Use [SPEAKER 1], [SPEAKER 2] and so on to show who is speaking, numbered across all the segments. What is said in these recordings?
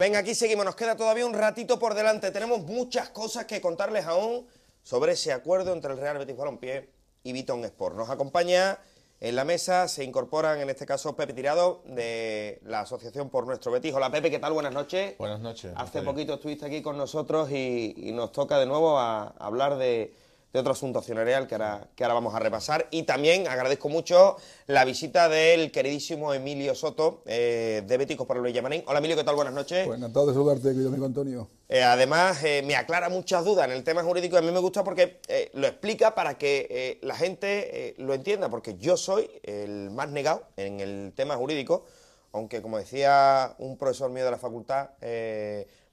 [SPEAKER 1] Venga aquí seguimos, nos queda todavía un ratito por delante. Tenemos muchas cosas que contarles aún sobre ese acuerdo entre el Real Betis Balompié y Viton Sport. Nos acompaña en la mesa, se incorporan en este caso Pepe Tirado de la Asociación por Nuestro Betis. Hola Pepe, ¿qué tal? Buenas noches. Buenas noches. Hace poquito estuviste aquí con nosotros y, nos toca de nuevo a hablar de, de otro asunto accionarial que ahora, que ahora vamos a repasar. Y también agradezco mucho la visita del queridísimo Emilio Soto, eh, de Béticos para Luis Llamarín. Hola Emilio, ¿qué tal? Buenas noches. ...buenas
[SPEAKER 2] tardes, saludarte, querido amigo Antonio.
[SPEAKER 1] Eh, además, eh, me aclara muchas dudas en el tema jurídico y a mí me gusta porque lo explica para que la gente lo entienda, porque yo soy el más negado en el tema jurídico, aunque como decía un profesor mío de la facultad,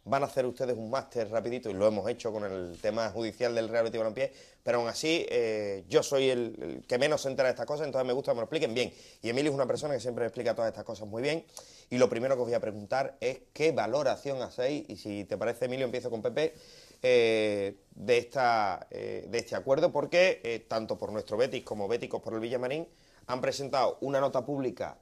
[SPEAKER 1] van a hacer ustedes un máster rapidito, y lo hemos hecho con el tema judicial del Real Betis Balompié, pero aún así eh, yo soy el, que menos se entera de estas cosas, entonces me gusta que me lo expliquen bien. Y Emilio es una persona que siempre explica todas estas cosas muy bien, y lo primero que os voy a preguntar es qué valoración hacéis, y si te parece, Emilio, empiezo con Pepe, eh, de, esta, eh, de este acuerdo, porque tanto por nuestro Betis como Béticos por el Villamarín han presentado una nota pública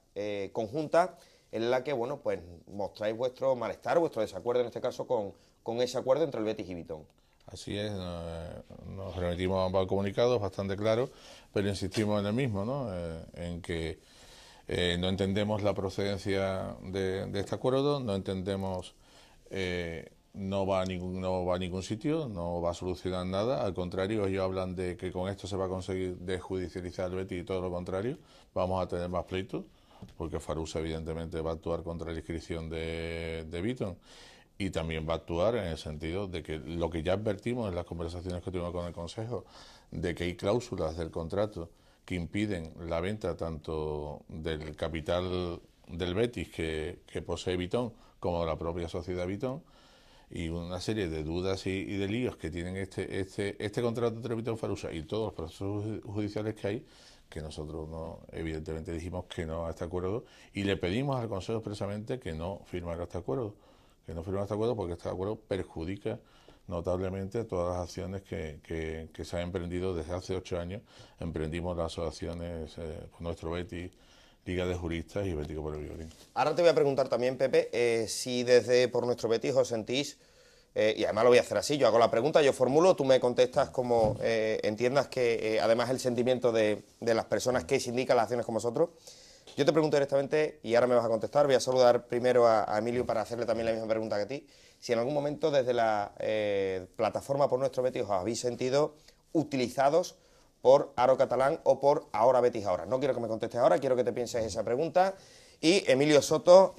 [SPEAKER 1] conjunta, en la que, bueno, pues mostráis vuestro malestar, vuestro desacuerdo, en este caso, con, ese acuerdo entre el Betis y Vitón.
[SPEAKER 3] Así es, eh, nos remitimos a ambos comunicados, bastante claro, pero insistimos en el mismo, ¿no? Eh, en que eh, no entendemos la procedencia de, este acuerdo, no entendemos, eh, no, va ningún, no va a ningún sitio, no va a solucionar nada, al contrario, ellos hablan de que con esto se va a conseguir desjudicializar el Betis y todo lo contrario, vamos a tener más pleitos porque Farusa, evidentemente va a actuar contra la inscripción de, de y también va a actuar en el sentido de que lo que ya advertimos en las conversaciones que tuvimos con el Consejo, de que hay cláusulas del contrato que impiden la venta tanto del capital del Betis que, posee Vitón como la propia sociedad Vitón y una serie de dudas y, de líos que tienen este, este, este contrato entre y Farusa y todos los procesos judiciales que hay que nosotros no, evidentemente dijimos que no a este acuerdo y le pedimos al Consejo expresamente que no firmara este acuerdo, que no firmara este acuerdo porque este acuerdo perjudica notablemente todas las acciones que, se han emprendido desde hace ocho años. Emprendimos las asociaciones, eh, nuestro Betis, Liga de Juristas y betico por el Violín.
[SPEAKER 1] Ahora te voy a preguntar también, Pepe, eh, si desde por nuestro Betis os sentís eh, y además lo voy a hacer así, yo hago la pregunta, yo formulo, tú me contestas como eh, entiendas que eh, además el sentimiento de, las personas que se indican las acciones con vosotros. Yo te pregunto directamente y ahora me vas a contestar, voy a saludar primero a, a Emilio para hacerle también la misma pregunta que a ti. Si en algún momento desde la plataforma por nuestro Betis os habéis sentido utilizados por Aro Catalán o por Ahora Betis Ahora. No quiero que me contestes ahora, quiero que te pienses esa pregunta. Y Emilio Soto,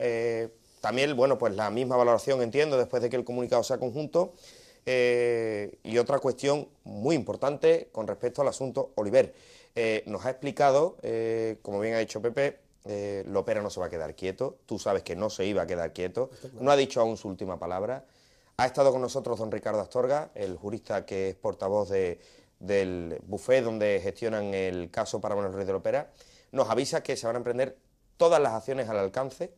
[SPEAKER 1] también, bueno, pues la misma valoración, entiendo, después de que el comunicado sea conjunto. Eh, y otra cuestión muy importante con respecto al asunto Oliver. Eh, nos ha explicado, eh, como bien ha dicho Pepe, Lopera no se va a quedar quieto, tú sabes que no se iba a quedar quieto, no ha dicho aún su última palabra. Ha estado con nosotros don Ricardo Astorga, el jurista que es portavoz del bufé donde gestionan el caso para Manuel Ruiz de Lopera. Nos avisa que se van a emprender todas las acciones al alcance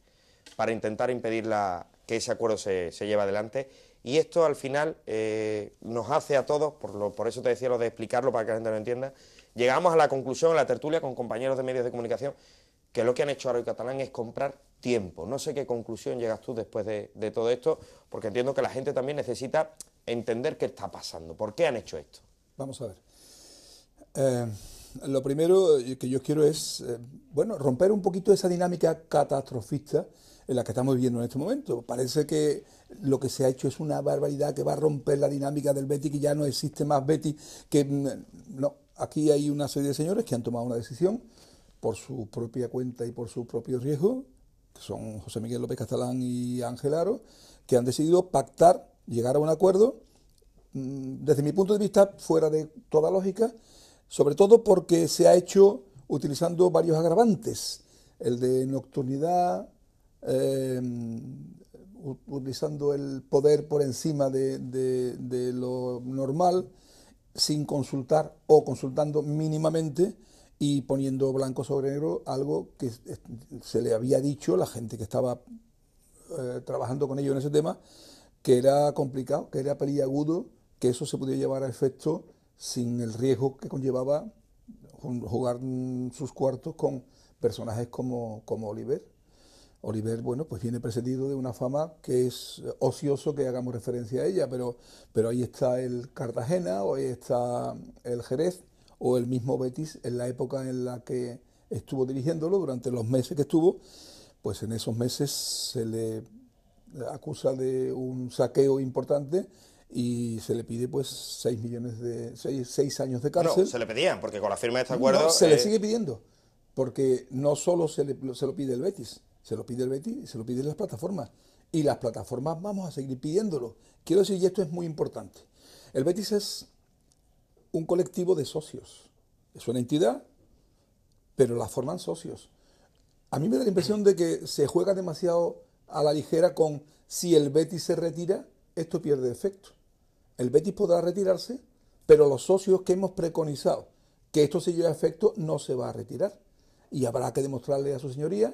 [SPEAKER 1] para intentar impedir la, que ese acuerdo se, se lleve adelante. Y esto al final eh, nos hace a todos, por, por eso te decía lo de explicarlo para que la gente lo entienda, llegamos a la conclusión en la tertulia con compañeros de medios de comunicación que lo que han hecho ahora y Catalán es comprar tiempo. No sé qué conclusión llegas tú después de, todo esto, porque entiendo que la gente también necesita entender qué está pasando, por qué han hecho esto.
[SPEAKER 2] Vamos a ver. Eh, lo primero que yo quiero es, eh, bueno, romper un poquito esa dinámica catastrofista en la que estamos viviendo en este momento. Parece que lo que se ha hecho es una barbaridad que va a romper la dinámica del Betis, que ya no existe más Betis, que mm, no, aquí hay una serie de señores que han tomado una decisión por su propia cuenta y por su propio riesgo, que son José Miguel López Castalán y Ángel Aro, que han decidido pactar, llegar a un acuerdo, mm, desde mi punto de vista, fuera de toda lógica, sobre todo porque se ha hecho utilizando varios agravantes, el de nocturnidad, Em, utilizando el poder por encima de, lo normal, sin consultar o consultando mínimamente y poniendo blanco sobre negro algo que se le había dicho a la gente que estaba eh, trabajando con ellos en ese tema, que era complicado, que era peliagudo, que eso se podía llevar a efecto sin el riesgo que conllevaba jugar sus cuartos con personajes como, como Oliver. Oliver, bueno, pues viene precedido de una fama que es ocioso que hagamos referencia a ella, pero, pero ahí está el Cartagena, o ahí está el Jerez, o el mismo Betis en la época en la que estuvo dirigiéndolo, durante los meses que estuvo, pues en esos meses se le acusa de un saqueo importante y se le pide pues 6 millones de 6, años de cárcel. No, se
[SPEAKER 1] le pedían porque con la firma de este acuerdo se le eh, sigue
[SPEAKER 2] pidiendo porque no solo se, le, se lo pide el Betis, se lo pide el Betis, se lo piden las plataformas. Y las plataformas vamos a seguir pidiéndolo. Quiero decir, y esto es muy importante. El Betis es un colectivo de socios. Es una entidad, pero la forman socios. A mí me da la impresión de que se juega demasiado a la ligera con si el Betis se retira, esto pierde efecto. El Betis podrá retirarse, pero los socios que hemos preconizado que esto se lleve a efecto no se va a retirar. Y habrá que demostrarle a su señoría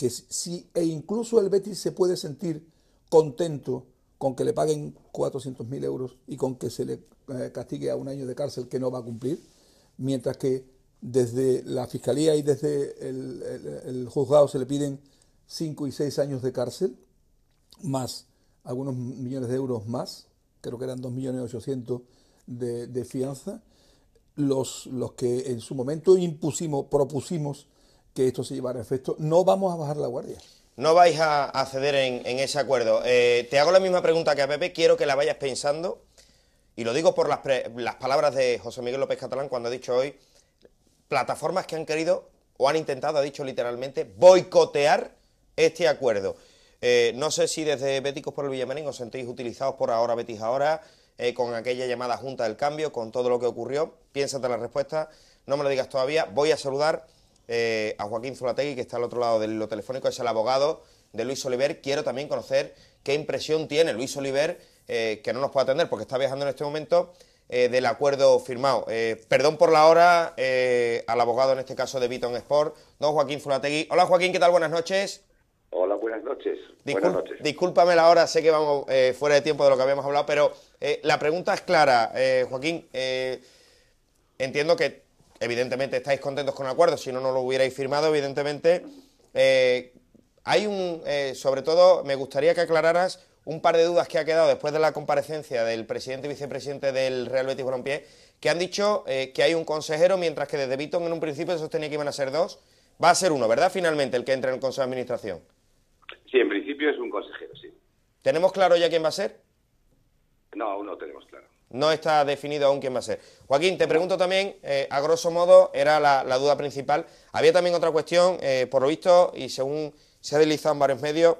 [SPEAKER 2] que si e incluso el Betis se puede sentir contento con que le paguen 400.000 euros y con que se le eh, castigue a un año de cárcel que no va a cumplir, mientras que desde la Fiscalía y desde el, juzgado se le piden 5 y 6 años de cárcel, más algunos millones de euros más, creo que eran 2.800.000 de, de fianza, los, los que en su momento impusimos, propusimos que esto se llevará a efecto, no vamos a bajar la guardia.
[SPEAKER 1] No vais a, ceder en, ese acuerdo. Eh, te hago la misma pregunta que a Pepe, quiero que la vayas pensando, y lo digo por las, palabras de José Miguel López Catalán cuando ha dicho hoy, plataformas que han querido o han intentado, ha dicho literalmente, boicotear este acuerdo. Eh, no sé si desde Béticos por el Villamarín os sentís utilizados por ahora Betis ahora, eh, con aquella llamada Junta del Cambio, con todo lo que ocurrió. Piénsate la respuesta, no me lo digas todavía. Voy a saludar eh, a Joaquín Zulategui, que está al otro lado del lo telefónico, es el abogado de Luis Oliver. Quiero también conocer qué impresión tiene Luis Oliver, eh, que no nos puede atender porque está viajando en este momento, eh, del acuerdo firmado. perdón por la hora al abogado, en este caso de Viton Sport, don Joaquín Zulategui. Hola Joaquín, ¿qué tal? Buenas noches. Hola, buenas noches. buenas noches. Discúlpame la hora, sé que vamos fuera de tiempo de lo que habíamos hablado, pero la pregunta es clara, Joaquín. entiendo que Evidentemente estáis contentos con el acuerdo, si no, no lo hubierais firmado, evidentemente. Eh, hay un, eh, sobre todo, me gustaría que aclararas un par de dudas que ha quedado después de la comparecencia del presidente y vicepresidente del Real Betis Balompié, que han dicho eh, que hay un consejero, mientras que desde Beaton en un principio se sostenía que iban a ser dos. Va a ser uno, ¿verdad? Finalmente, el que entre en el Consejo de Administración.
[SPEAKER 4] Sí, en principio es un consejero, sí.
[SPEAKER 1] ¿Tenemos claro ya quién va a ser?
[SPEAKER 4] No, aún no tenemos claro.
[SPEAKER 1] No está definido aún quién va a ser. Joaquín, te pregunto también, eh, a grosso modo, era la, duda principal. Había también otra cuestión, eh, por lo visto, y según se ha deslizado en varios medios,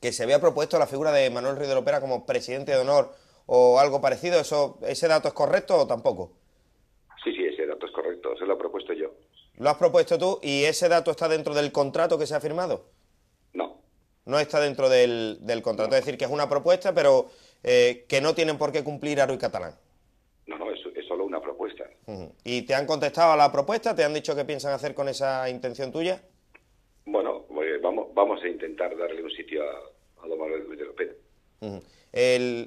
[SPEAKER 1] que se había propuesto la figura de Manuel Ruiz de Lopera como presidente de honor o algo parecido. ¿Eso, ¿Ese dato es correcto o tampoco?
[SPEAKER 4] Sí, sí, ese dato es correcto. Se lo he propuesto yo.
[SPEAKER 1] ¿Lo has propuesto tú y ese dato está dentro del contrato que se ha firmado? No. No está dentro del, contrato. Es decir, que es una propuesta, pero eh, que no tienen por qué cumplir a Ruy Catalán. No, no, es, solo una propuesta. ¿Y te han contestado a la propuesta? ¿Te han dicho qué piensan hacer con esa intención tuya?
[SPEAKER 4] Bueno, eh, vamos, a intentar darle un sitio a, a Manuel Ruiz de
[SPEAKER 1] Lopera.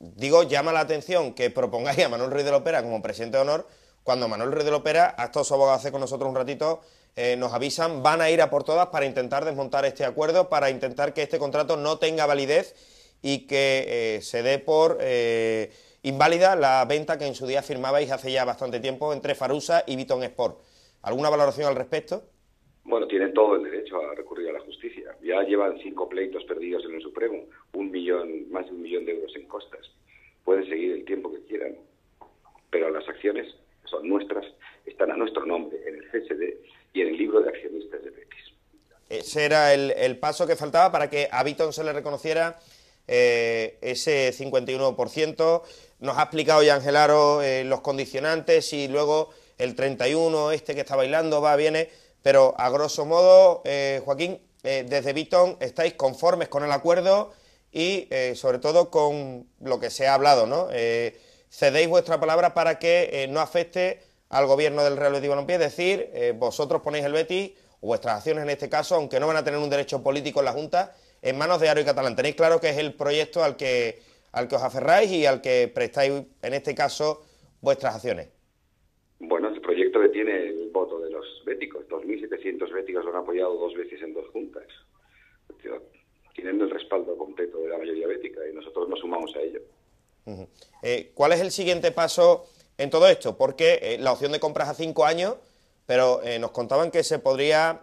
[SPEAKER 1] digo, llama la atención que propongáis a Manuel Ruiz de Lopera como presidente de honor, cuando Manuel Ruiz de Lopera, Opera su abogado hace con nosotros un ratito, eh, nos avisan, van a ir a por todas para intentar desmontar este acuerdo, para intentar que este contrato no tenga validez y que eh, se dé por eh, inválida la venta que en su día firmabais hace ya bastante tiempo entre Farusa y Biton Sport. ¿Alguna valoración al respecto?
[SPEAKER 4] Bueno, tienen todo el derecho a recurrir a la justicia. Ya llevan cinco pleitos perdidos en el Supremo, un millón, más de un millón de euros en costas. Pueden seguir el tiempo que quieran, pero las acciones son nuestras, están a nuestro nombre en el CSD y en el libro de accionistas de Betis.
[SPEAKER 1] Ese era el, paso que faltaba para que a Biton se le reconociera eh, ese 51%. Nos ha explicado ya Angelaro eh, los condicionantes y luego el 31, este que está bailando, va, viene. Pero a grosso modo, eh, Joaquín, desde Biton estáis conformes con el acuerdo y sobre todo con lo que se ha hablado, ¿no? cedéis vuestra palabra para que no afecte al gobierno del Real Betis Balompié, es decir, vosotros ponéis el Betis, vuestras acciones en este caso, aunque no van a tener un derecho político en la Junta, en manos de Aro y Catalán. Tenéis claro que es el proyecto al que, al que os aferráis y al que prestáis, en este caso, vuestras acciones.
[SPEAKER 4] Bueno, el proyecto que tiene el voto de los béticos. 2.700 béticos lo han apoyado dos veces en dos juntas. Tienen el respaldo completo de la mayoría bética y nosotros nos
[SPEAKER 1] sumamos a ello. Eh, ¿Cuál es el siguiente paso en todo esto? Porque eh, la opción de compras a cinco años, pero eh, nos contaban que se podría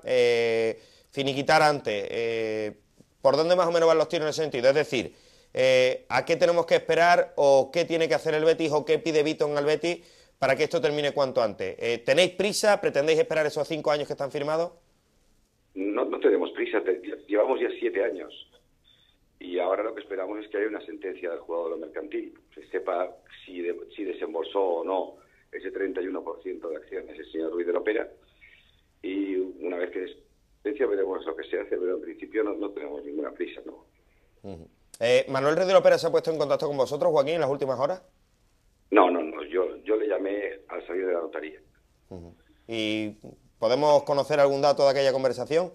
[SPEAKER 1] finiquitar antes. ¿Por dónde más o menos van los tiros en ese sentido? Es decir, eh, ¿a qué tenemos que esperar o qué tiene que hacer el Betis o qué pide Viton al Betis para que esto termine cuanto antes? Eh, ¿Tenéis prisa? ¿Pretendéis esperar esos cinco años que están firmados?
[SPEAKER 4] No, tenemos prisa, llevamos ya siete años. Y ahora lo que esperamos es que haya una sentencia del jugador de lo mercantil, se sepa si, desembolsó o no ese 31% de acciones el señor Ruiz de Lopera. Y una vez que veremos lo que se hace, pero en principio no, no tenemos ninguna prisa. ¿no?
[SPEAKER 1] Eh, ¿Manuel Redero Pérez se ha puesto en contacto con vosotros, Joaquín, en las últimas horas?
[SPEAKER 4] No, no, no. Yo, yo le llamé al salir de la notaría.
[SPEAKER 1] ¿Y podemos conocer algún dato de aquella conversación?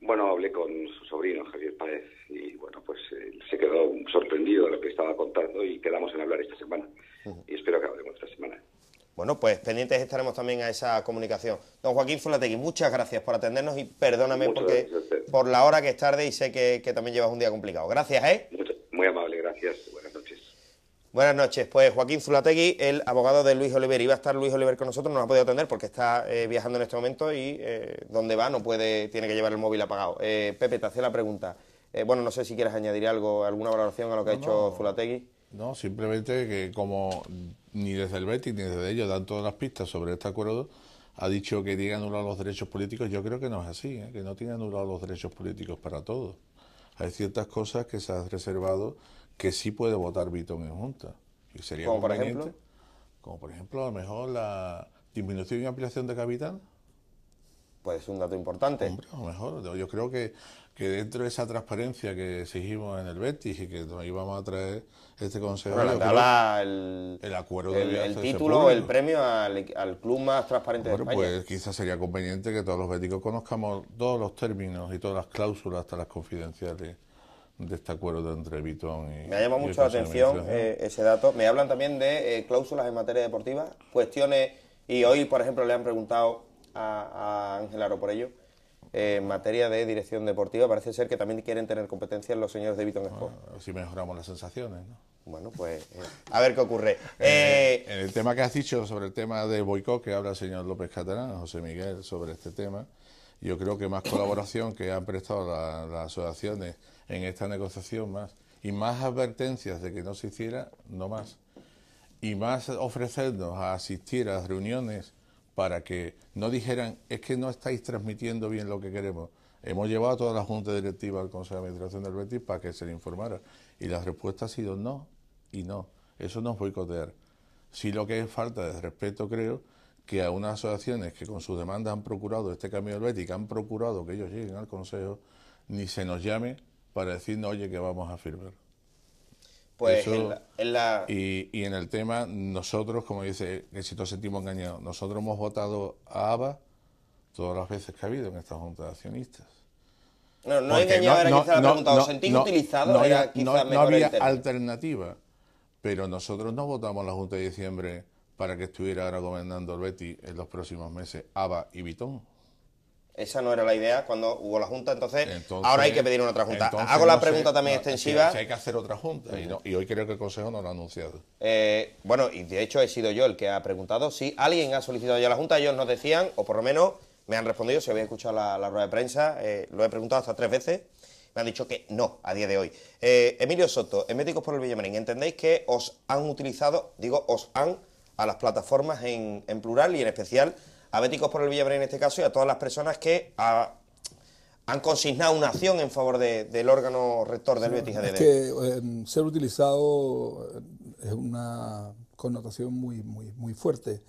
[SPEAKER 4] Bueno, hablé con su sobrino, Javier Páez, y bueno, pues se quedó sorprendido de lo que estaba contando y quedamos en hablar esta semana. Y espero que hablemos esta semana.
[SPEAKER 1] Bueno, pues pendientes estaremos también a esa comunicación. Don Joaquín Zulategui, muchas gracias por atendernos y perdóname por la hora que es tarde y sé que, también llevas un día complicado. Gracias, ¿eh?
[SPEAKER 4] Muy amable, gracias. Buenas noches.
[SPEAKER 1] Buenas noches, pues Joaquín Zulategui, el abogado de Luis Oliver. Iba a estar Luis Oliver con nosotros, no nos ha podido atender porque está eh, viajando en este momento y eh, donde va no puede, tiene que llevar el móvil apagado. Eh, Pepe, te hacía la pregunta. bueno, no sé si quieres añadir algo, alguna valoración a lo que ha hecho Zulategui.
[SPEAKER 3] No, simplemente que como ni desde el Betis ni desde ellos dan todas las pistas sobre este acuerdo, ha dicho que tiene anulados los derechos políticos. Yo creo que no es así, ¿eh? que no tiene anulados los derechos políticos para todos. Hay ciertas cosas que se han reservado que sí puede votar Vitón en Junta. Y sería ¿Como por ejemplo? Como por ejemplo, a lo mejor la disminución y ampliación de capital. Pues es un dato importante. a mejor. Yo creo que que dentro de esa transparencia que exigimos en el Betis y que nos íbamos a traer este consejo. el,
[SPEAKER 1] acuerdo título, el premio al, club más transparente de España. Pues
[SPEAKER 3] quizás sería conveniente que todos los béticos conozcamos todos los términos y todas las cláusulas, hasta las confidenciales de este acuerdo entre Vitón y. Me ha llamado mucho la atención
[SPEAKER 1] eh, ese dato. Me hablan también de eh, cláusulas en materia deportiva, cuestiones. Y hoy, por ejemplo, le han preguntado a Ángel Aro por ello en materia de dirección deportiva. Parece ser que también quieren tener competencias los señores de Víctor Sport. si mejoramos las
[SPEAKER 3] sensaciones, ¿no?
[SPEAKER 1] Bueno, pues eh, a ver qué ocurre. Eh, eh,
[SPEAKER 3] en el tema que has dicho sobre el tema de boicot que habla el señor López Catalán, José Miguel, sobre este tema, yo creo que más colaboración que han prestado las asociaciones en esta negociación más y más advertencias de que no se hiciera, no más. Y más ofrecernos a asistir a las reuniones para que no dijeran, es que no estáis transmitiendo bien lo que queremos. Hemos llevado a toda la Junta Directiva al Consejo de Administración del Betis para que se le informara. Y la respuesta ha sido no y no. Eso no es boicotear. Sí lo que es falta de respeto, creo, que a unas asociaciones que con sus demandas han procurado este cambio del Betis, que han procurado que ellos lleguen al Consejo, ni se nos llame para decirnos, oye, que vamos a firmar.
[SPEAKER 1] Pues, la,
[SPEAKER 3] Y, en el tema, nosotros, como dice, que si nos sentimos engañados, nosotros hemos votado a ABA todas las veces que ha habido en esta Junta de Accionistas.
[SPEAKER 1] No, no engañado era quizá la pregunta, o sentís utilizado no, era quizá había
[SPEAKER 3] alternativa, pero nosotros no votamos la Junta de Diciembre para que estuviera ahora gobernando el Betty en los próximos meses ABA y bitón
[SPEAKER 1] esa no era la idea cuando hubo la Junta, entonces, ahora hay que pedir una otra Junta. Hago la pregunta también extensiva. hay que hacer otra Junta
[SPEAKER 3] y, hoy creo que el Consejo no lo ha anunciado.
[SPEAKER 1] Eh, bueno, y de hecho he sido yo el que ha preguntado si alguien ha solicitado ya la Junta. Ellos nos decían, o por lo menos me han respondido, si había escuchado la, rueda de prensa, eh, lo he preguntado hasta tres veces, me han dicho que no a día de hoy. Eh, Emilio Soto, en Médicos por el Villamarín, ¿entendéis que os han utilizado, digo, os han a las plataformas en plural y en especial a Béticos por el Villarreal en este caso y a todas las personas que ah, han consignado una acción en favor del órgano rector del sí, Betis que
[SPEAKER 2] em, ser utilizado eh, es una connotación muy, muy, muy fuerte.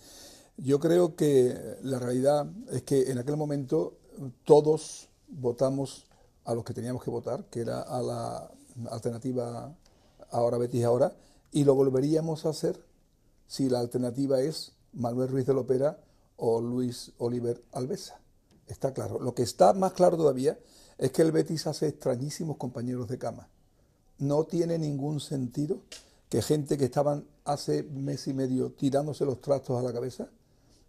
[SPEAKER 2] Yo creo que la realidad es que en aquel momento todos votamos a los que teníamos que votar, que era a la alternativa ahora Betis ahora, y lo volveríamos a hacer si la alternativa es Manuel Ruiz de Lopera o Luis Oliver Alvesa. Está claro. Lo que está más claro todavía es que el Betis hace extrañísimos compañeros de cama. No tiene ningún sentido que gente que estaban hace mes y medio tirándose los trastos a la cabeza,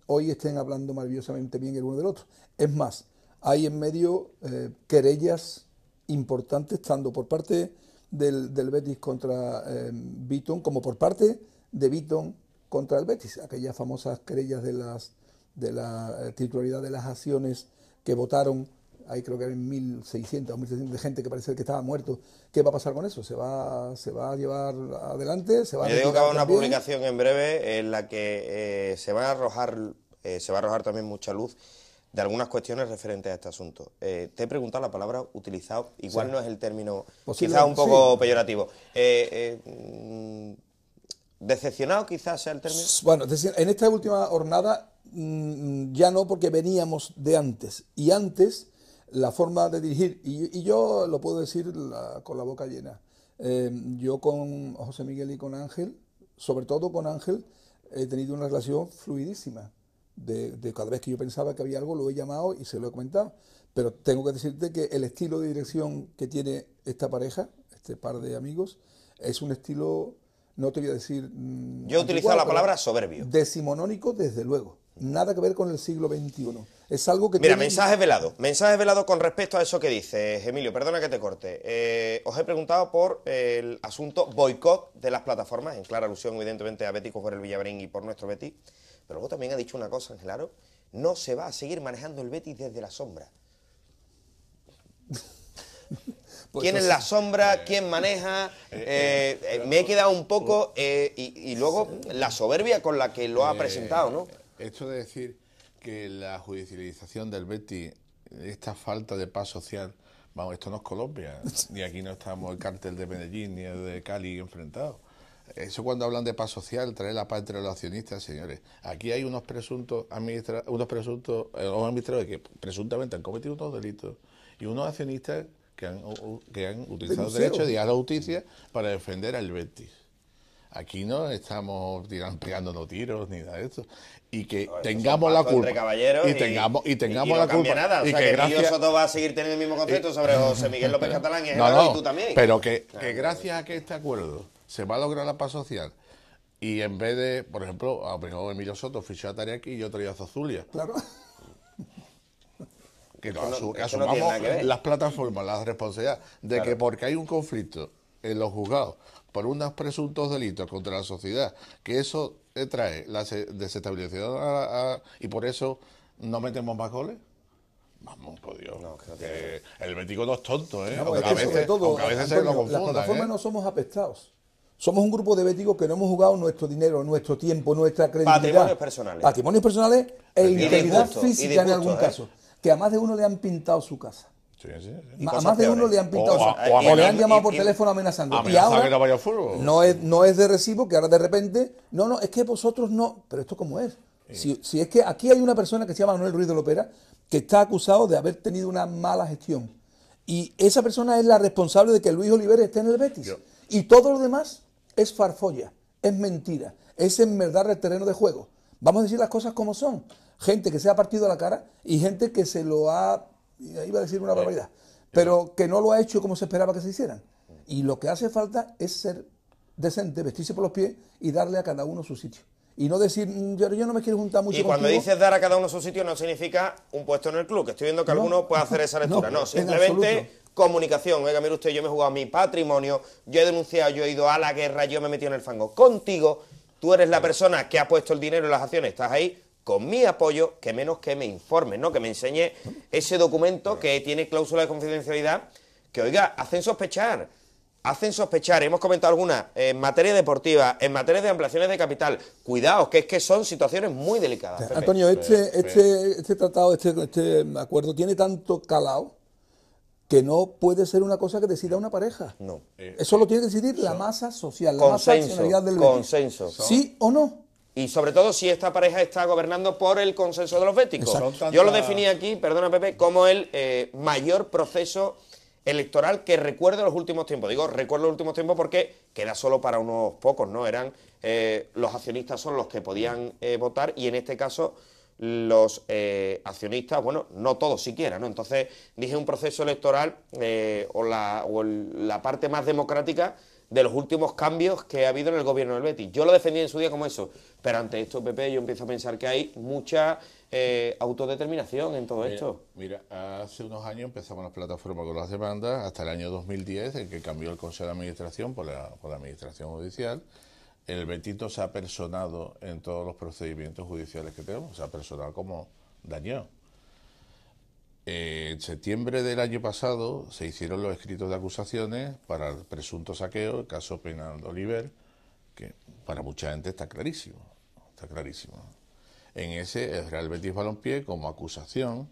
[SPEAKER 2] hoy estén hablando maravillosamente bien el uno del otro. Es más, hay en medio eh, querellas importantes, tanto por parte del, Betis contra em, Beaton como por parte de Beaton contra el Betis, aquellas famosas querellas de las de la eh, titularidad de las acciones que votaron, ahí creo que eran 1.600 o 1.600 de gente que parece que estaba muerto. ¿Qué va a pasar con eso? ¿Se va, se va a llevar adelante? ¿Se va Yo a digo que va una publicación
[SPEAKER 1] en breve en la que eh, se, va a arrojar, eh, se va a arrojar también mucha luz de algunas cuestiones referentes a este asunto. te he preguntado la palabra utilizado, igual no es el término, quizás un poco peyorativo. Mm, ¿Decepcionado quizás sea el término? Bueno,
[SPEAKER 2] en esta última jornada Mm, ya no porque veníamos de antes. Y antes la forma de dirigir, y, yo lo puedo decir con la boca llena, eh, yo con José Miguel y con Ángel, sobre todo con Ángel, he tenido una relación fluidísima. De, de, cada vez que yo pensaba que había algo, lo he llamado y se lo he comentado. Pero tengo que decirte que el estilo de dirección que tiene esta pareja, este par de amigos, es un estilo, no te voy a decir... Mm, yo he utilizado la palabra soberbio. Decimonónico, desde luego nada que ver con el siglo XXI. Es algo que... Mira, mensajes mensaje
[SPEAKER 1] velado. Mensaje velado con respecto a eso que dices, Emilio. Perdona que te corte. Eh, os he preguntado por el asunto boicot de las plataformas, en clara alusión evidentemente a Betty por el Villabrín y por nuestro Betty. Pero luego también ha dicho una cosa, claro No se va a seguir manejando el Betty desde la sombra. Pues ¿Quién es la sombra? ¿Quién maneja? Eh, eh, me he quedado un poco y, luego la soberbia con la que lo ha presentado, ¿no?
[SPEAKER 3] Esto de decir que la judicialización del
[SPEAKER 1] Betty, esta falta de
[SPEAKER 3] paz social, vamos, esto no es Colombia, ni aquí no estamos el cártel de Medellín ni el de Cali enfrentados. Eso cuando hablan de paz social, traer la paz entre los accionistas, señores. Aquí hay unos presuntos unos presuntos eh, administradores que presuntamente han cometido unos delitos y unos accionistas que han, han utilizado derecho de la justicia para defender al Betis. Aquí no estamos tirando, tiros ni nada de eso. Y que tengamos la culpa. y, tengamos, y tengamos la culpa. O y sea, que, que Soto
[SPEAKER 1] va a seguir teniendo el mismo concepto sobre José Miguel López Catalán y, tú también. Pero que, ah, gracias a que este acuerdo
[SPEAKER 3] se va a lograr la paz social y en vez de, por ejemplo, a Emilio Soto fichó a Tarek y yo traía a Zozulia. Claro. Que, no, asumamos las plataformas, las responsabilidades. de que porque hay un conflicto en los juzgados por unos presuntos delitos contra la sociedad, que eso trae la desestabilización y por eso no metemos más goles. Vamos, por Dios. el bético no es tonto, ¿eh? a veces, todo, se lo confunda. De ¿eh? no somos
[SPEAKER 2] apestados. Somos un grupo de béticos que no hemos jugado nuestro dinero, nuestro tiempo, nuestra credibilidad. Patrimonios personales. Patrimonios personales e integridad física en algún ¿eh? caso. Que a más de uno le han pintado su casa.
[SPEAKER 3] A más de uno le han pintado. O, le han llamado por teléfono amenazando. y ahora,
[SPEAKER 2] no, es, de recibo que ahora de repente. No, no, es que vosotros no. Pero esto cómo es. Si, es que aquí hay una persona que se llama Manuel Ruiz de Lopera que está acusado de haber tenido una mala gestión. Y esa persona es la responsable de que Luis Oliver esté en el Betis. Y todo lo demás es farfolla, es mentira, es enmerdar el terreno de juego. Vamos a decir las cosas como son. Gente que se ha partido la cara y gente que se lo ha iba a decir una barbaridad, pero que no lo ha hecho como se esperaba que se hicieran. Y lo que hace falta es ser decente, vestirse por los pies y darle a cada uno su sitio. Y no decir, mm, yo, no me quiero juntar mucho. Y cuando dices
[SPEAKER 1] dar a cada uno su sitio no significa un puesto en el club, que estoy viendo que alguno puede hacer esa lectura. No, simplemente comunicación. Oiga, mire usted, yo me he jugado mi patrimonio, yo he denunciado, yo he ido a la guerra, yo me he metido en el fango. Contigo, tú eres la persona que ha puesto el dinero en las acciones, estás ahí, con mi apoyo, que menos que me informe, ¿no? Que me enseñe ese documento que tiene cláusula de confidencialidad, que oiga, hacen sospechar, hacen sospechar, hemos comentado algunas, en materia deportiva, en materia de ampliaciones de capital, Cuidado, que es que son situaciones muy delicadas. Eh, Antonio, este, este,
[SPEAKER 2] este tratado, este, este acuerdo tiene tanto calado que no puede ser una cosa que decida una pareja. No. Eso lo tiene que decidir la masa social, la masa social del Consenso.
[SPEAKER 1] ¿Sí o no? Y sobre todo si esta pareja está gobernando por el consenso de los véticos Yo lo definí aquí, perdona Pepe, como el eh, mayor proceso electoral que recuerdo los últimos tiempos. Digo, recuerdo los últimos tiempos porque queda solo para unos pocos, ¿no? Eran eh, los accionistas son los que podían eh, votar y en este caso los accionistas, bueno, no todos siquiera, ¿no? Entonces dije un proceso electoral o, la, o la parte más democrática de los últimos cambios que ha habido en el gobierno del Betis. Yo lo defendí en su día como eso, pero ante esto, Pepe, yo empiezo a pensar que hay mucha eh, autodeterminación en todo esto.
[SPEAKER 3] Mira, hace unos años empezamos las plataformas con las demandas, hasta el año 2010, en que cambió el Consejo de Administración por la, Administración Judicial. El Betito se ha personado en todos los procedimientos judiciales que tenemos, se ha personado como dañón en septiembre del año pasado se hicieron los escritos de acusaciones para el presunto saqueo, el caso penal de Oliver, que para mucha gente está clarísimo, está clarísimo. En ese, el Real Betis Balompié, como acusación,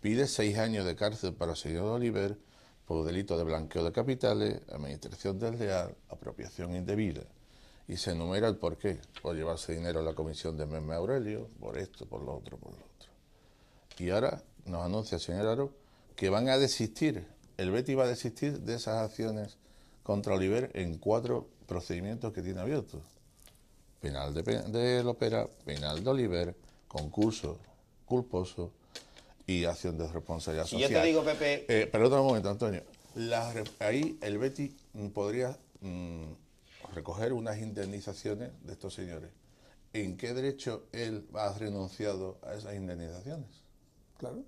[SPEAKER 3] pide seis años de cárcel para el señor Oliver por delito de blanqueo de capitales, administración desleal, apropiación indebida. Y se enumera el porqué, por llevarse dinero a la comisión de Meme Aurelio, por esto, por lo otro, por lo otro. Y ahora nos anuncia el señor Aro que van a desistir, el Betty va a desistir de esas acciones contra Oliver en cuatro procedimientos que tiene abiertos. Penal de, de Lopera, penal de Oliver, concurso culposo y acción de responsabilidad social. Y yo te digo, Pepe... Eh, perdón un momento, Antonio. ahí el Betty podría mm, recoger unas indemnizaciones de estos señores. ¿En qué derecho él ha renunciado a esas indemnizaciones? Claro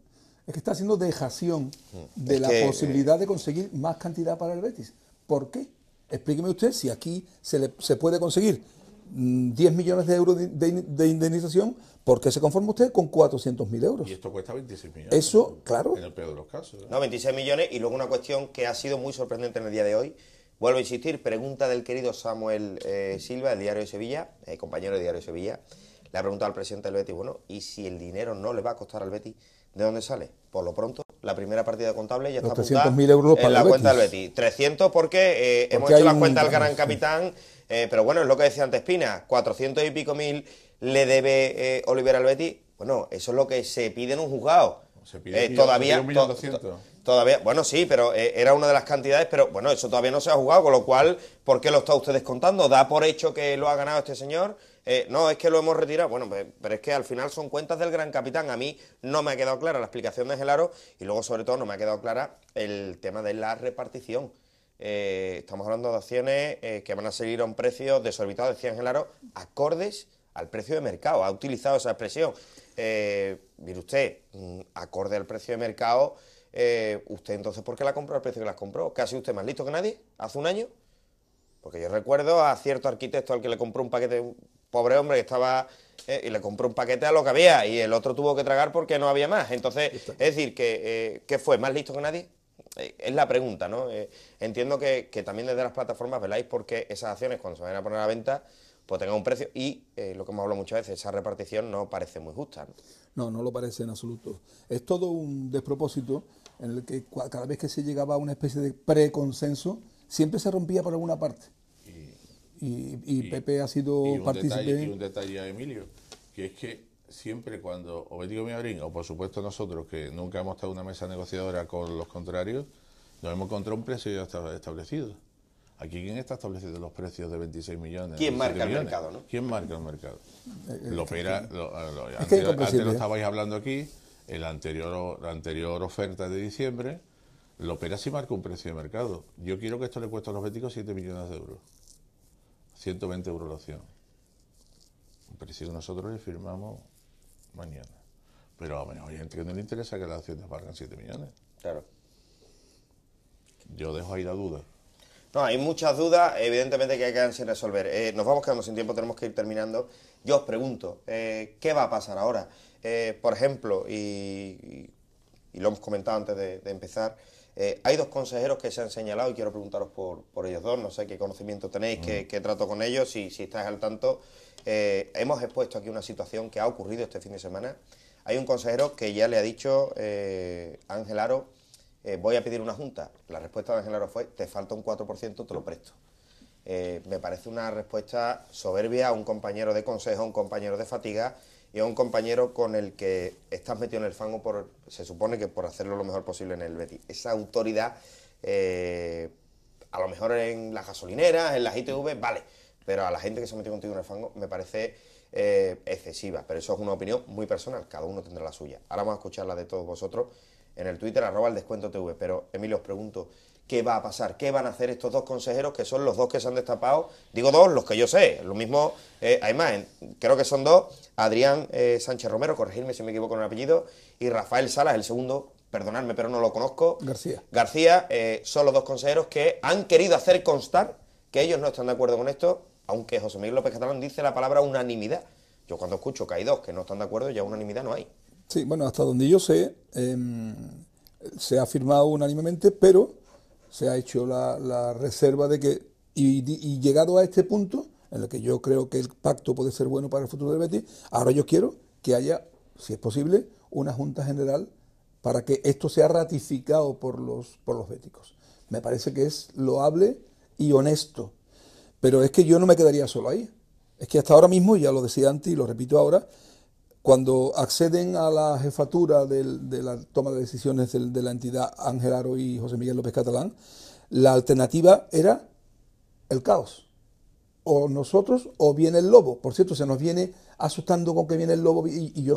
[SPEAKER 2] es que está haciendo dejación
[SPEAKER 3] mm. de la eh, posibilidad
[SPEAKER 2] de conseguir más cantidad para el Betis. ¿Por qué? Explíqueme usted si aquí se, puede conseguir 10 mm, millones de euros de, indemnización, ¿por qué se conforma usted con 400.000 euros? Y
[SPEAKER 3] esto
[SPEAKER 1] cuesta 26 millones. Eso, claro. En el peor de los casos. ¿no? 26 millones y luego una cuestión que ha sido muy sorprendente en el día de hoy. Vuelvo a insistir, pregunta del querido Samuel eh, Silva, del Diario de Sevilla, eh, compañero del Diario de Sevilla. Le ha preguntado al presidente del Betis, bueno, ¿y si el dinero no le va a costar al Betis? ¿De dónde sale? Por lo pronto, la primera partida contable ya está apuntada euros para en la cuenta del Betis. 300 eh, porque, hemos hecho la cuenta al gran capitán, eh, pero bueno, es lo que decía antes Pina, 400 y pico mil le debe eh, Oliver al Betis. Bueno, eso es lo que se pide en un juzgado.
[SPEAKER 3] Se pide, todavía,
[SPEAKER 1] todavía, bueno, sí, pero era una de las cantidades, pero bueno, eso todavía no se ha jugado, con lo cual, ¿por qué lo está ustedes contando? Da por hecho que lo ha ganado este señor eh, no, es que lo hemos retirado. Bueno, pues, pero es que al final son cuentas del gran capitán. A mí no me ha quedado clara la explicación de Gelaro y luego, sobre todo, no me ha quedado clara el tema de la repartición. Eh, estamos hablando de acciones eh, que van a seguir a un precio desorbitado, decía Gelaro, acordes al precio de mercado. Ha utilizado esa expresión. mire usted, mm, acorde al precio de mercado, ¿usted entonces por qué la compró al precio que las compró? ¿Casi usted más listo que nadie? ¿Hace un año? Porque yo recuerdo a cierto arquitecto al que le compró un paquete pobre hombre que estaba eh, y le compró un paquete a lo que había y el otro tuvo que tragar porque no había más. Entonces, es decir, que, eh, ¿qué fue? ¿Más listo que nadie? Eh, es la pregunta, ¿no? entiendo que, también desde las plataformas veláis porque esas acciones cuando se vayan a poner a la venta pues tengan un precio y lo que hemos hablado muchas veces, esa repartición no parece muy justa. ¿no?
[SPEAKER 2] no, no lo parece en absoluto. Es todo un despropósito en el que cada vez que se llegaba a una especie de preconsenso, siempre se rompía por alguna parte y, Pepe ha sido partícipe. y un
[SPEAKER 3] detalle a Emilio, que es que siempre cuando me Miabrín, o por supuesto nosotros, que nunca hemos estado en una mesa negociadora con los contrarios, nos hemos encontrado un precio ya establecido. Aquí, ¿quién está estableciendo los precios de 26 millones? ¿Quién marca el mercado? ¿no? ¿Quién marca el mercado? Eh, eh, lo opera, eh, lo, antes lo estabais hablando aquí, el anterior, la anterior oferta de diciembre, lo opera si marca un precio de mercado. Yo quiero que esto le cueste a los béticos 7 millones de euros. 120 euros la acción. Pero si nosotros le firmamos mañana. Pero a lo mejor hay gente que no le interesa que las acciones valgan 7 millones. Claro. Yo dejo ahí la duda.
[SPEAKER 1] No, hay muchas dudas, evidentemente, que hay que sin resolver. Eh, nos vamos quedando sin tiempo, tenemos que ir terminando. Yo os pregunto, eh, ¿qué va a pasar ahora? Eh, por ejemplo, y, lo hemos comentado antes de empezar, eh, hay dos consejeros que se han señalado y quiero preguntaros por, ellos dos. No sé qué conocimiento tenéis, qué, mm. trato con ellos y si estáis al tanto. Eh, hemos expuesto aquí una situación que ha ocurrido este fin de semana. Hay un consejero que ya le ha dicho eh, Ángel Aro, eh, voy a pedir una junta. La respuesta de Ángel Aro fue, te falta un 4%, te lo presto. me parece una respuesta soberbia a un compañero de consejo, a un compañero de fatiga y a un compañero con el que estás metido en el fango, por, se supone que por hacerlo lo mejor posible en el Betis. Esa autoridad, eh, a lo mejor en las gasolineras, en las ITV, vale, pero a la gente que se metió contigo en el fango me parece eh, excesiva, pero eso es una opinión muy personal, cada uno tendrá la suya. Ahora vamos a escuchar la de todos vosotros en el Twitter, arroba el descuento TV, pero Emilio, os pregunto qué va a pasar, qué van a hacer estos dos consejeros, que son los dos que se han destapado, digo dos, los que yo sé, lo mismo, eh, además, creo que son dos, Adrián eh, Sánchez Romero, corregirme si me equivoco en el apellido, y Rafael Salas, el segundo, perdonadme, pero no lo conozco. García. García, eh, son los dos consejeros que han querido hacer constar que ellos no están de acuerdo con esto, aunque José Miguel López Catalán dice la palabra unanimidad. Yo cuando escucho que hay dos que no están de acuerdo, ya unanimidad no hay.
[SPEAKER 2] Sí, bueno, hasta donde yo sé, em, se ha firmado unánimemente, pero se ha hecho la, reserva de que, y, llegado a este punto, en el que yo creo que el pacto puede ser bueno para el futuro del Betis, ahora yo quiero que haya, si es posible, una Junta General para que esto sea ratificado por los, por los béticos. Me parece que es loable y honesto. Pero es que yo no me quedaría solo ahí. Es que hasta ahora mismo, ya lo decía antes y lo repito ahora, cuando acceden a la jefatura de la toma de decisiones de, la entidad Ángel Aro y José Miguel López Catalán, la alternativa era el caos. O nosotros o viene el lobo. Por cierto, se nos viene asustando con que viene el lobo y, yo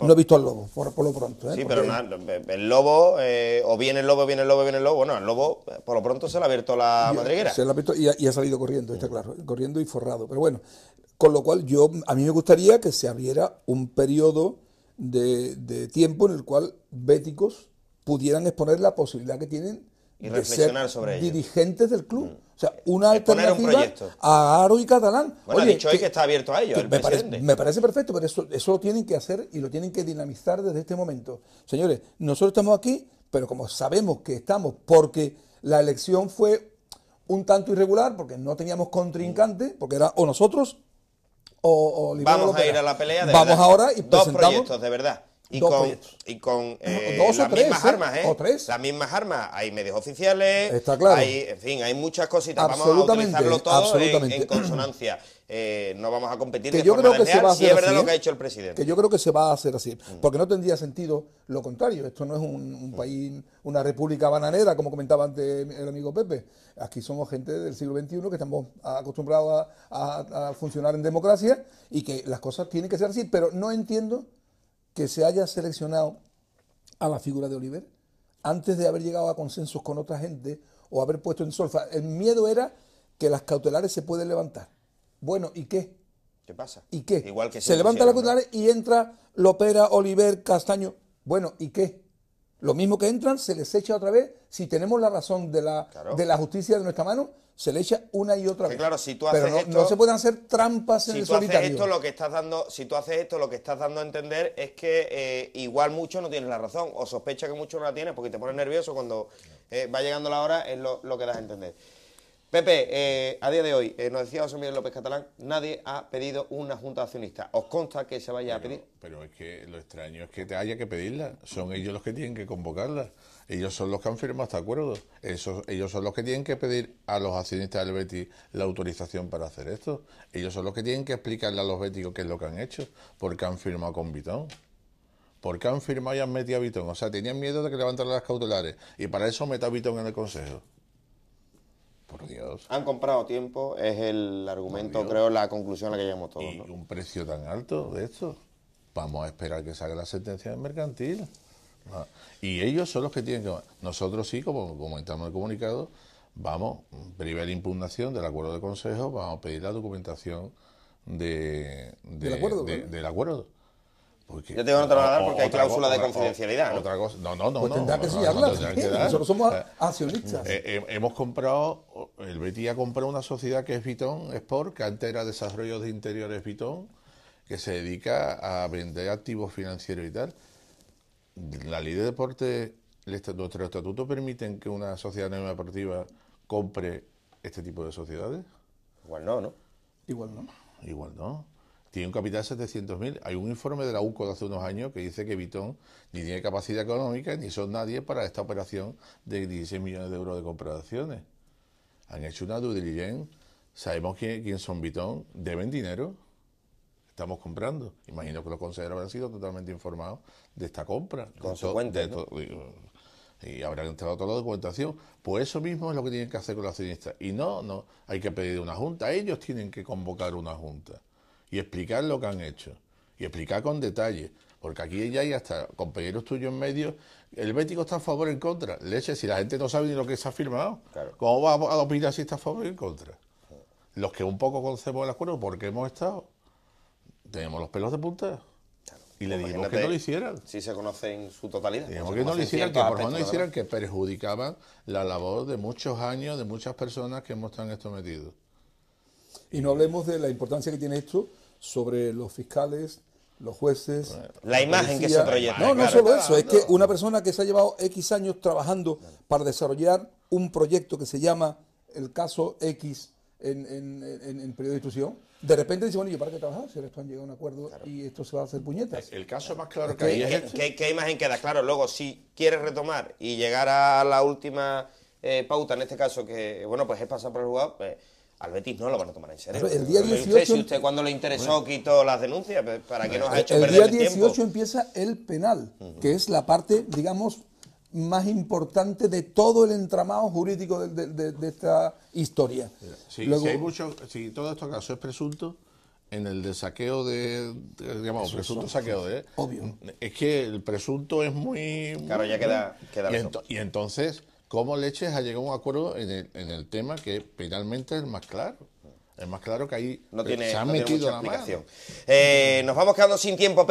[SPEAKER 2] no he visto al lobo, por, lo pronto. ¿eh? Sí, pero nada,
[SPEAKER 1] el lobo, eh, o viene el lobo, viene el lobo, viene el lobo. Bueno, el lobo por lo pronto se le ha abierto la eh, madriguera. Se
[SPEAKER 2] le ha abierto y ha, salido corriendo, está mm. claro, corriendo y forrado. Pero bueno, con lo cual yo, a mí me gustaría que se abriera un periodo de, tiempo en el cual béticos pudieran exponer la posibilidad que tienen de ser sobre dirigentes del club. Mm. O sea, una alternativa a Aro y Catalán. Bueno, dicho hoy que
[SPEAKER 1] está abierto a ellos me, parece, me,
[SPEAKER 2] parece, perfecto, pero eso, eso lo tienen que hacer y lo tienen que dinamizar desde este momento. Señores, nosotros estamos aquí, pero como sabemos que estamos porque la elección fue un tanto irregular, porque no teníamos contrincante, porque era o nosotros o, o Vamos a ir a la pelea de Vamos ahora y Dos presentamos... proyectos
[SPEAKER 1] de verdad. Y con, eh, las mismas ¿eh? armas, ¿eh? O tres. Las mismas armas. Hay medios oficiales, Está claro. hay, en fin, hay muchas cositas. Vamos a utilizarlo todo en, consonancia. Eh, no vamos a competir que de yo forma creo que es verdad lo que ha hecho el presidente. Que yo creo
[SPEAKER 2] que se va a hacer así, mm. porque no tendría sentido lo contrario. Esto no es un, mm. país, una república bananera, como comentaba antes el amigo Pepe. Aquí somos gente del siglo XXI que estamos acostumbrados a funcionar en democracia y que las cosas tienen que ser así, pero no entiendo que se haya seleccionado a la figura de Oliver antes de haber llegado a consensos con otra gente o haber puesto en solfa. El miedo era que las cautelares se pueden levantar. Bueno, ¿y qué?
[SPEAKER 1] ¿Qué pasa? ¿Y qué? Igual que se levanta la cautelares
[SPEAKER 2] y entra Lopera, Oliver, Castaño. Bueno, ¿y qué? Lo mismo que entran, se les echa otra vez. Si tenemos la razón de la, de la justicia de nuestra mano, se le echa una y otra vez. Pero no, se pueden hacer trampas en el solitario. esto, lo
[SPEAKER 1] que estás dando, si tú haces esto, lo que estás dando a entender es que eh, igual mucho no tienen la razón, o sospecha que mucho no la tienes porque te pones nervioso cuando eh, va llegando la hora, es lo, que das a entender. Pepe, eh, a día de hoy, nos decía José Miguel López Catalán, nadie ha pedido una junta de accionistas. ¿Os consta que se vaya a pedir?
[SPEAKER 3] Pero es que lo extraño es que te haya que pedirla. Son ellos los que tienen que convocarla. Ellos son los que han firmado este acuerdo. Eso, ellos son los que tienen que pedir a los accionistas del Betis la autorización para hacer esto. Ellos son los que tienen que explicarle a los béticos qué es lo que han hecho, porque han firmado con Vitón. Porque han firmado y han metido a Vitón. O sea, tenían miedo de que levantaran las cautelares. Y para eso meta a Vitón en el Consejo.
[SPEAKER 1] Por Dios. Han comprado tiempo, es el argumento, creo, la conclusión a la que llegamos todos. ¿Y un precio tan alto de esto?
[SPEAKER 3] Vamos a esperar que salga la sentencia del mercantil. Ah, y ellos son los que tienen que... Nosotros sí, como comentamos en el comunicado, vamos, primera impugnación del acuerdo de consejo, vamos a pedir la documentación ¿Del, acuerdo, Yo tengo que trasladar porque hay cláusula de confidencialidad. Otra cosa, no, no, no. Nosotros somos eh, accionistas. Eh, eh, hemos comprado, el Betty ha comprado una sociedad que es Vitón Sport, cantera de desarrollos de interiores Vitón, que se dedica a vender activos financieros y tal la ley de deporte, nuestros estatutos permiten que una sociedad anónima deportiva compre este tipo de sociedades? Igual no, ¿no? Igual no. Igual no. Tiene un capital de 700.000. Hay un informe de la UCO de hace unos años que dice que Vitón ni tiene capacidad económica ni son nadie para esta operación de 16 millones de euros de compra de acciones. Han hecho una due diligence, sabemos quién, quién son Vitón, deben dinero estamos comprando. Imagino que los consejeros habrán sido totalmente informados de esta compra. Consecuente. y habrán entrado toda la documentación. Pues eso mismo es lo que tienen que hacer con los accionistas. Y no, no, hay que pedir una junta. Ellos tienen que convocar una junta y explicar lo que han hecho. Y explicar con detalle. Porque aquí ya hay hasta compañeros tuyos en medio. El médico está a favor o en contra. Leche, si la gente no sabe ni lo que se ha firmado, ¿cómo va a opinar si está a favor o en contra? Los que un poco conocemos el acuerdo, porque hemos estado tenemos los pelos de punta. Y le dijimos que no lo hicieran.
[SPEAKER 1] Si se conoce en su totalidad. Dijimos que no lo hicieran, que por no hicieran, que
[SPEAKER 3] perjudicaban la labor de muchos años, de muchas personas que hemos estado esto metidos.
[SPEAKER 2] Y no hablemos de la importancia que tiene esto sobre los fiscales, los jueces.
[SPEAKER 1] La imagen que se proyecta. No, no solo eso, es que
[SPEAKER 2] una persona que se ha llevado X años trabajando para desarrollar un proyecto que se llama el caso X en, en,
[SPEAKER 1] en, periodo de instrucción. De
[SPEAKER 2] repente dice, bueno, yo para que trabajar? Si esto han llegado a un acuerdo y esto se va a hacer puñetas. El caso más claro que hay este.
[SPEAKER 1] ¿Qué, imagen queda? Claro, luego, si quieres retomar y llegar a la última eh, pauta, en este caso, que, bueno, pues es pasar por el jugador pues, al Betis no lo van a tomar en serio. El día 18... si usted cuando le interesó quitó las denuncias, pues, ¿para qué nos ha hecho el perder día 18
[SPEAKER 2] empieza el penal, que es la parte, digamos, más importante de todo el entramado jurídico de, esta historia. si,
[SPEAKER 3] todo esto caso es presunto, en el de saqueo de, llamado presunto saqueo de... Obvio. Es que el presunto es muy... Claro, ya queda... y, entonces, ¿cómo Leches ha llegado a un acuerdo en el, en el tema que penalmente es más claro? Es más claro que ahí no eh, se ha metido la mano. Eh, nos vamos quedando sin tiempo,